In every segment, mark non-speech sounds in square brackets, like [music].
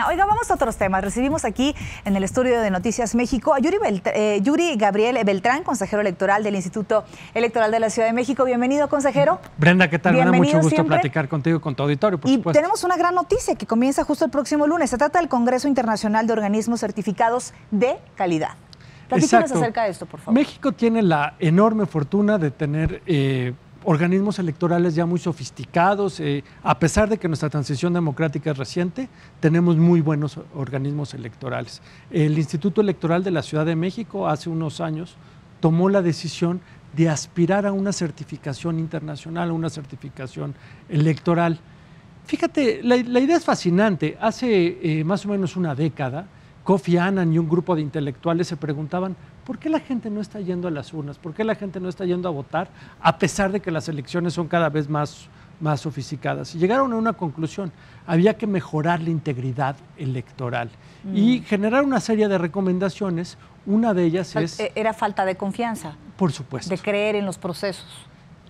Ah, oiga, vamos a otros temas. Recibimos aquí en el estudio de Noticias México a eh, Yuri, Gabriel Beltrán, consejero electoral del Instituto Electoral de la Ciudad de México. Bienvenido, consejero. Brenda, ¿qué tal? Bienvenido mucho gusto platicar contigo y con tu auditorio, por y Tenemos una gran noticia que comienza justo el próximo lunes. Se trata del Congreso Internacional de Organismos Certificados de Calidad. Platícanos acerca de esto, por favor. México tiene la enorme fortuna de tener... Eh, organismos electorales ya muy sofisticados. Eh, a pesar de que nuestra transición democrática es reciente, tenemos muy buenos organismos electorales. El Instituto Electoral de la Ciudad de México hace unos años tomó la decisión de aspirar a una certificación internacional, a una certificación electoral. Fíjate, la, idea es fascinante. Hace eh, más o menos una década, Kofi Annan y un grupo de intelectuales se preguntaban ¿Por qué la gente no está yendo a las urnas? ¿Por qué la gente no está yendo a votar a pesar de que las elecciones son cada vez más, más sofisticadas? Y llegaron a una conclusión, había que mejorar la integridad electoral y mm. generar una serie de recomendaciones. Una de ellas es... Eh, era falta de confianza. Por supuesto. De creer en los procesos.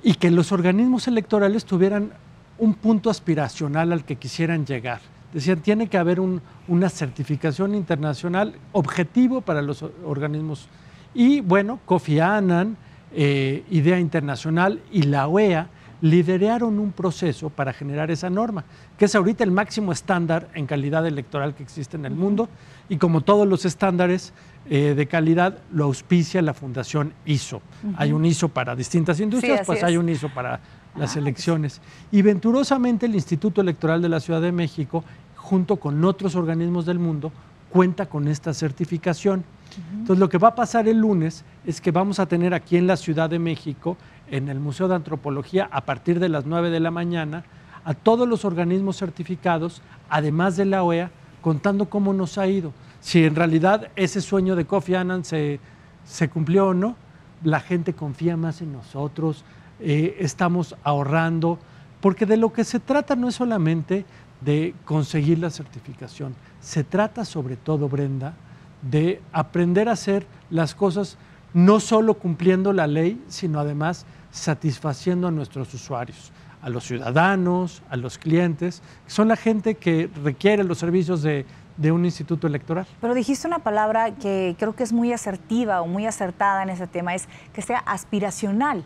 Y que los organismos electorales tuvieran un punto aspiracional al que quisieran llegar. Decían, tiene que haber una certificación internacional objetivo para los organismos y bueno, Kofi Annan, eh, Idea Internacional y la OEA lideraron un proceso para generar esa norma, que es ahorita el máximo estándar en calidad electoral que existe en el mundo. Y como todos los estándares eh, de calidad, lo auspicia la Fundación ISO. Hay un ISO para distintas industrias, pues hay un ISO para las ah, pues. elecciones. Y venturosamente el Instituto Electoral de la Ciudad de México, junto con otros organismos del mundo, cuenta con esta certificación. Entonces, lo que va a pasar el lunes es que vamos a tener aquí en la Ciudad de México, en el Museo de Antropología, a partir de las 9 de la mañana, a todos los organismos certificados, además de la OEA, contando cómo nos ha ido. Si en realidad ese sueño de Kofi Annan se, se cumplió o no, la gente confía más en nosotros, eh, estamos ahorrando, porque de lo que se trata no es solamente de conseguir la certificación. Se trata sobre todo, Brenda, de aprender a hacer las cosas no solo cumpliendo la ley, sino además satisfaciendo a nuestros usuarios, a los ciudadanos, a los clientes, que son la gente que requiere los servicios de, de un instituto electoral. Pero dijiste una palabra que creo que es muy asertiva o muy acertada en ese tema, es que sea aspiracional.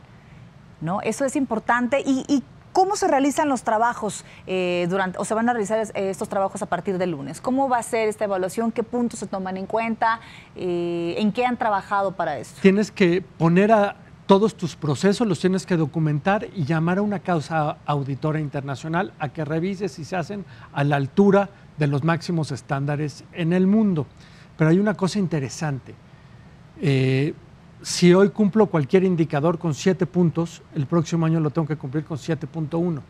¿No? Eso es importante. ¿Y, y ¿Cómo se realizan los trabajos eh, durante, o se van a realizar eh, estos trabajos a partir del lunes? ¿Cómo va a ser esta evaluación? ¿Qué puntos se toman en cuenta? Eh, ¿En qué han trabajado para esto? Tienes que poner a todos tus procesos, los tienes que documentar y llamar a una causa auditora internacional a que revise si se hacen a la altura de los máximos estándares en el mundo. Pero hay una cosa interesante si hoy cumplo cualquier indicador con 7 puntos, el próximo año lo tengo que cumplir con 7.1.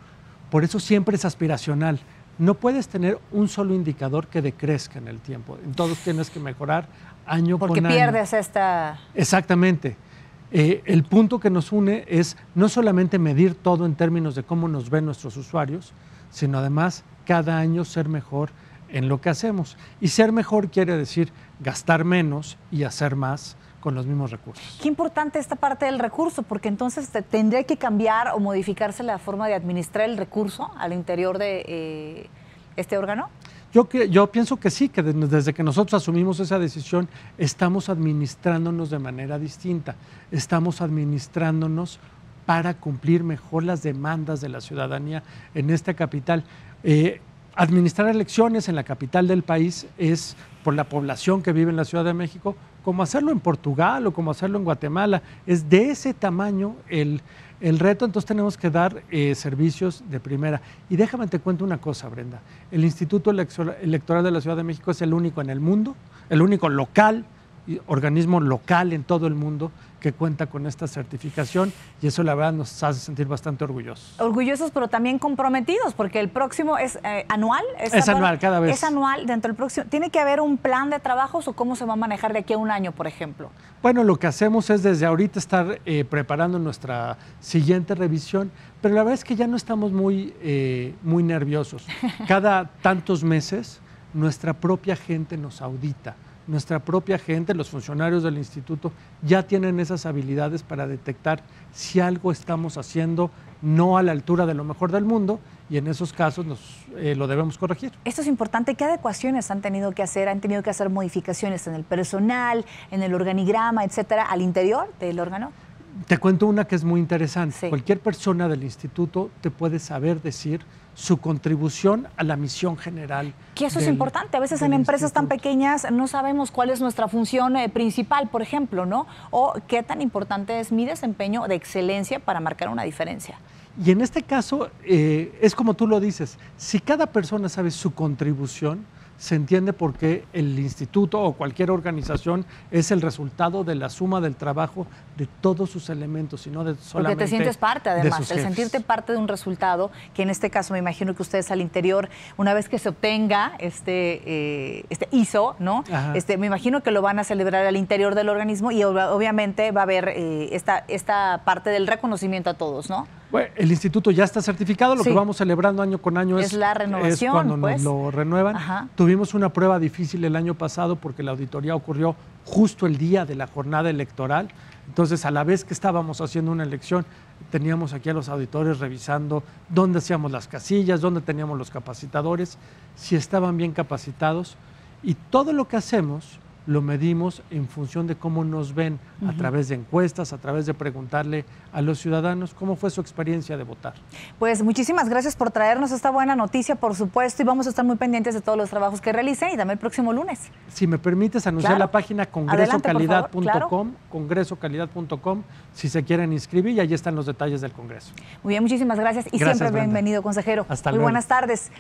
Por eso siempre es aspiracional. No puedes tener un solo indicador que decrezca en el tiempo. Todos tienes que mejorar año Porque con año. Porque pierdes esta... Exactamente. Eh, el punto que nos une es no solamente medir todo en términos de cómo nos ven nuestros usuarios, sino además cada año ser mejor en lo que hacemos. Y ser mejor quiere decir gastar menos y hacer más, con los mismos recursos. Qué importante esta parte del recurso, porque entonces tendría que cambiar o modificarse la forma de administrar el recurso al interior de eh, este órgano. Yo, yo pienso que sí, que desde que nosotros asumimos esa decisión, estamos administrándonos de manera distinta, estamos administrándonos para cumplir mejor las demandas de la ciudadanía en esta capital. Eh, administrar elecciones en la capital del país es por la población que vive en la Ciudad de México, como hacerlo en Portugal o como hacerlo en Guatemala. Es de ese tamaño el, el reto, entonces tenemos que dar eh, servicios de primera. Y déjame te cuento una cosa, Brenda. El Instituto Electoral de la Ciudad de México es el único en el mundo, el único local organismo local en todo el mundo que cuenta con esta certificación y eso la verdad nos hace sentir bastante orgullosos. Orgullosos pero también comprometidos porque el próximo es eh, anual. Es, anual, cada vez. Es anual dentro del próximo. ¿Tiene que haber un plan de trabajos o cómo se va a manejar de aquí a un año, por ejemplo? Bueno, lo que hacemos es desde ahorita estar eh, preparando nuestra siguiente revisión, pero la verdad es que ya no estamos muy, eh, muy nerviosos. [laughs] Cada tantos meses nuestra propia gente nos audita nuestra propia gente, los funcionarios del instituto, ya tienen esas habilidades para detectar si algo estamos haciendo no a la altura de lo mejor del mundo y en esos casos eh, lo debemos corregir. Esto es importante. ¿Qué adecuaciones han tenido que hacer? ¿Han tenido que hacer modificaciones en el personal, en el organigrama, etcétera, al interior del órgano? Te cuento una que es muy interesante. Cualquier persona del instituto te puede saber decir su contribución a la misión general. Que eso es importante. A veces en empresas tan pequeñas no sabemos cuál es nuestra función eh, principal, por ejemplo, ¿no? O qué tan importante es mi desempeño de excelencia para marcar una diferencia. Y en este caso, eh, es como tú lo dices, si cada persona sabe su contribución, se entiende por qué el instituto o cualquier organización es el resultado de la suma del trabajo de todos sus elementos y no de solamente. Porque te sientes parte, además, el sentirte parte de un resultado, que en este caso me imagino que ustedes al interior, una vez que se obtenga este, eh, este ISO, ¿no? Este, me imagino que lo van a celebrar al interior del organismo y obviamente va a haber eh, esta, esta parte del reconocimiento a todos, ¿no? el instituto ya está certificado, lo que vamos celebrando año con año es, cuando nos pues. lo renuevan. Tuvimos una prueba difícil el año pasado porque la auditoría ocurrió justo el día de la jornada electoral. Entonces, a la vez que estábamos haciendo una elección, teníamos aquí a los auditores revisando dónde hacíamos las casillas, dónde teníamos los capacitadores, si estaban bien capacitados. Y todo lo que hacemos lo medimos en función de cómo nos ven, a través de encuestas, a través de preguntarle a los ciudadanos cómo fue su experiencia de votar. Pues muchísimas gracias por traernos esta buena noticia, por supuesto, y vamos a estar muy pendientes de todos los trabajos que realicen y dame el próximo lunes. Si me permites anunciar la página congresocalidad.com, congresocalidad.com, si se quieren inscribir y ahí están los detalles del Congreso. Muy bien, muchísimas gracias y siempre bienvenido, consejero. Hasta muy buenas tardes.